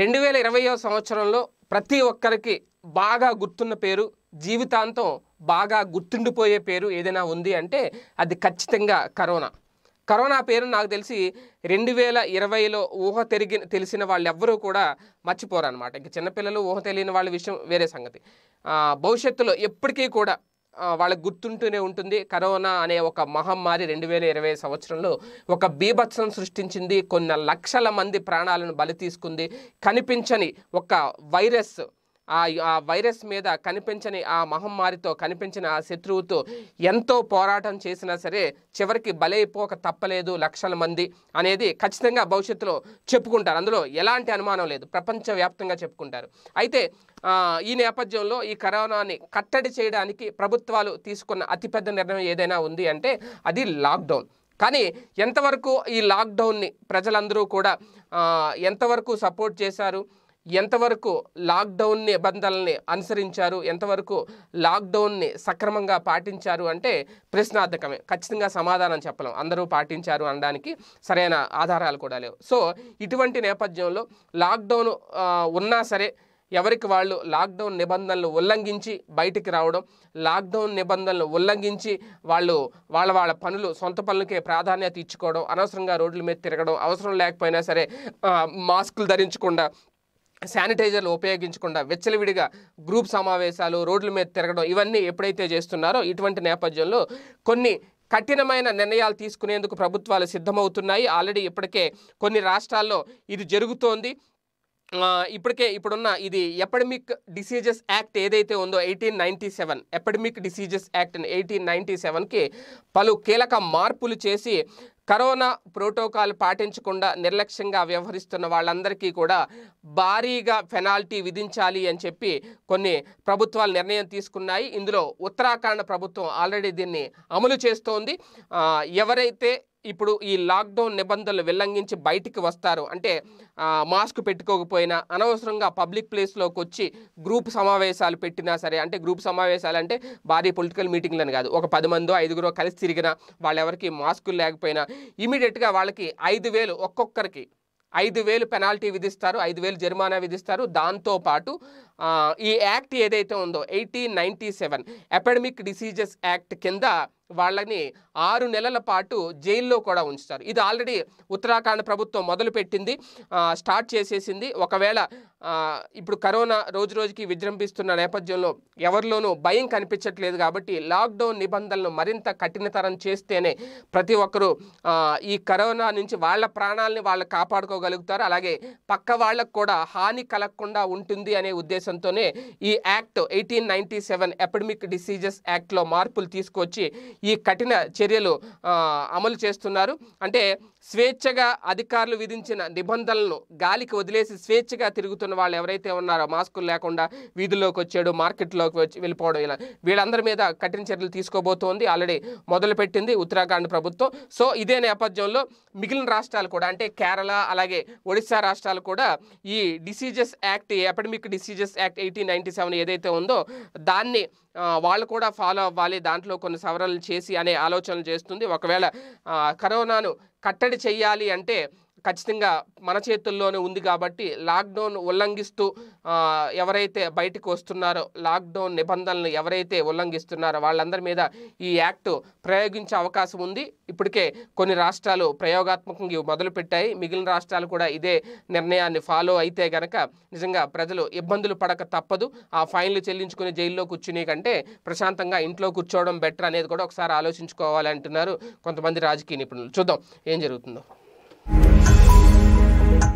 రెండు వేల ఇరవయో సంవత్సరంలో ప్రతి ఒక్కరికి బాగా గుర్తున్న పేరు జీవితాంతం బాగా గుర్తుండిపోయే పేరు ఏదైనా ఉంది అంటే అది ఖచ్చితంగా కరోనా కరోనా పేరు నాకు తెలిసి రెండు వేల ఇరవైలో ఊహ తెరిగి తెలిసిన వాళ్ళు ఎవ్వరూ కూడా మర్చిపోరనమాట ఇంకా చిన్నపిల్లలు ఊహ తెలియని వాళ్ళ విషయం వేరే సంగతి భవిష్యత్తులో ఎప్పటికీ కూడా వాళ్ళకి గుర్తుంటూనే ఉంటుంది కరోనా అనే ఒక మహమ్మారి రెండు వేల ఇరవై సంవత్సరంలో ఒక బీభత్సం సృష్టించింది కొన్ని లక్షల మంది ప్రాణాలను బలి తీసుకుంది కనిపించని ఒక వైరస్ ఆ వైరస్ మీద కనిపించని ఆ మహమ్మారితో కనిపించిన ఆ శత్రువుతో ఎంతో పోరాటం చేసినా సరే చివరికి బలైపోక తప్పలేదు లక్షల మంది అనేది ఖచ్చితంగా భవిష్యత్తులో చెప్పుకుంటారు అందులో ఎలాంటి అనుమానం లేదు ప్రపంచవ్యాప్తంగా చెప్పుకుంటారు అయితే ఈ నేపథ్యంలో ఈ కరోనాని కట్టడి చేయడానికి ప్రభుత్వాలు తీసుకున్న అతిపెద్ద నిర్ణయం ఏదైనా ఉంది అంటే అది లాక్డౌన్ కానీ ఎంతవరకు ఈ లాక్డౌన్ని ప్రజలందరూ కూడా ఎంతవరకు సపోర్ట్ చేశారు ఎంతవరకు లాక్డౌన్ నిబంధనల్ని అనుసరించారు ఎంతవరకు లాక్డౌన్ని సక్రమంగా పాటించారు అంటే ప్రశ్నార్థకమే ఖచ్చితంగా సమాధానం చెప్పలేం అందరూ పాటించారు అనడానికి సరైన ఆధారాలు కూడా లేవు సో ఇటువంటి నేపథ్యంలో లాక్డౌన్ ఉన్నా సరే ఎవరికి వాళ్ళు లాక్డౌన్ నిబంధనలు ఉల్లంఘించి బయటికి రావడం లాక్డౌన్ నిబంధనలు ఉల్లంఘించి వాళ్ళు వాళ్ళ వాళ్ళ పనులు సొంత పనులకే ప్రాధాన్యత ఇచ్చుకోవడం అనవసరంగా రోడ్ల మీద తిరగడం అవసరం లేకపోయినా సరే మాస్కులు ధరించకుండా శానిటైజర్లు ఉపయోగించకుండా వెచ్చలివిడిగా గ్రూప్ సమావేశాలు రోడ్ల మీద తిరగడం ఇవన్నీ ఎప్పుడైతే చేస్తున్నారో ఇటువంటి నేపథ్యంలో కొన్ని కఠినమైన నిర్ణయాలు తీసుకునేందుకు ప్రభుత్వాలు సిద్ధమవుతున్నాయి ఆల్రెడీ ఇప్పటికే కొన్ని రాష్ట్రాల్లో ఇది జరుగుతోంది ఇప్పటికే ఇప్పుడున్న ఇది ఎపడమిక్ డిసీజెస్ యాక్ట్ ఏదైతే ఉందో eighteen ninety seven epidemic diseases act eighteen ninety సెవెన్కి పలు కీలక మార్పులు చేసి కరోనా ప్రోటోకాల్ పాటించకుండా నిర్లక్ష్యంగా వ్యవహరిస్తున్న వాళ్ళందరికీ కూడా భారీగా పెనాల్టీ విధించాలి అని చెప్పి కొన్ని ప్రభుత్వాలు నిర్ణయం తీసుకున్నాయి ఇందులో ఉత్తరాఖండ్ ప్రభుత్వం ఆల్రెడీ దీన్ని అమలు చేస్తోంది ఎవరైతే ఇప్పుడు ఈ లాక్డౌన్ నిబంధనలు ఉల్లంఘించి బయటికి వస్తారు అంటే మాస్క్ పెట్టుకోకపోయినా అనవసరంగా పబ్లిక్ ప్లేస్లోకి వచ్చి గ్రూప్ సమావేశాలు పెట్టినా సరే అంటే గ్రూప్ సమావేశాలు అంటే భారీ పొలిటికల్ మీటింగ్లను కాదు ఒక పది మందో ఐదుగురో కలిసి తిరిగినా వాళ్ళెవరికి మాస్కులు లేకపోయినా ఇమీడియట్గా వాళ్ళకి ఐదు వేలు ఒక్కొక్కరికి ఐదు వేలు పెనాల్టీ విధిస్తారు ఐదు వేలు జరిమానా విధిస్తారు దాంతోపాటు ఈ యాక్ట్ ఏదైతే ఉందో eighteen ninety seven epidemic diseases act కింద వాళ్ళని ఆరు నెలల పాటు జైల్లో కూడా ఉంచుతారు ఇది ఆల్రెడీ ఉత్తరాఖండ్ ప్రభుత్వం మొదలుపెట్టింది స్టార్ట్ చేసేసింది ఒకవేళ ఇప్పుడు కరోనా రోజు రోజుకి విజృంభిస్తున్న నేపథ్యంలో ఎవరిలోనూ భయం కనిపించట్లేదు కాబట్టి లాక్డౌన్ నిబంధనలను మరింత కఠినతరం చేస్తేనే ప్రతి ఒక్కరూ ఈ కరోనా నుంచి వాళ్ళ ప్రాణాలని వాళ్ళు కాపాడుకోగలుగుతారు అలాగే పక్క వాళ్ళకు కూడా హాని కలగకుండా ఉంటుంది అనే ఉద్దేశంతోనే ఈ act eighteen ninety seven epidemic diseases యాక్ట్లో మార్పులు తీసుకొచ్చి ఈ కఠిన చర్యలు అమలు చేస్తున్నారు అంటే స్వేచ్ఛగా అధికారులు విధించిన నిబంధనలను గాలికి వదిలేసి స్వేచ్ఛగా తిరుగుతున్న వాళ్ళు ఎవరైతే ఉన్నారో మాస్కులు లేకుండా వీధుల్లోకి వచ్చాడు మార్కెట్లోకి వచ్చి వెళ్ళిపోవడం ఇలా వీళ్ళందరి మీద కఠిన చర్యలు తీసుకోబోతోంది ఆల్రెడీ మొదలుపెట్టింది ఉత్తరాఖండ్ ప్రభుత్వం సో ఇదే నేపథ్యంలో మిగిలిన రాష్ట్రాలు కూడా అంటే కేరళ అలాగే ఒడిశా రాష్ట్రాలు కూడా ఈ diseases act epidemic diseases act eighteen ninety seven ఏదైతే ఉందో దాన్ని వాళ్ళు కూడా ఫాలో అవ్వాలి దాంట్లో కొన్ని సవరణలు చేసి అనే ఆలోచనలు చేస్తుంది ఒకవేళ కరోనాను కట్టడి చేయాలి అంటే ఖచ్చితంగా మన చేతుల్లోనే ఉంది కాబట్టి లాక్డౌన్ ఉల్లంఘిస్తూ ఎవరైతే బయటకు వస్తున్నారో లాక్డౌన్ నిబంధనలు ఎవరైతే ఉల్లంఘిస్తున్నారో వాళ్ళందరి మీద ఈ యాక్ట్ ప్రయోగించే అవకాశం ఉంది ఇప్పటికే కొన్ని రాష్ట్రాలు ప్రయోగాత్మకంగా ఇవి మొదలుపెట్టాయి మిగిలిన రాష్ట్రాలు కూడా ఇదే నిర్ణయాన్ని ఫాలో అయితే గనక నిజంగా ప్రజలు ఇబ్బందులు పడక తప్పదు ఆ ఫైన్లు చెల్లించుకుని జైల్లో కూర్చునే కంటే ప్రశాంతంగా ఇంట్లో కూర్చోవడం బెటర్ అనేది కూడా ఒకసారి ఆలోచించుకోవాలంటున్నారు కొంతమంది రాజకీయ నిపుణులు చూద్దాం ఏం జరుగుతుందో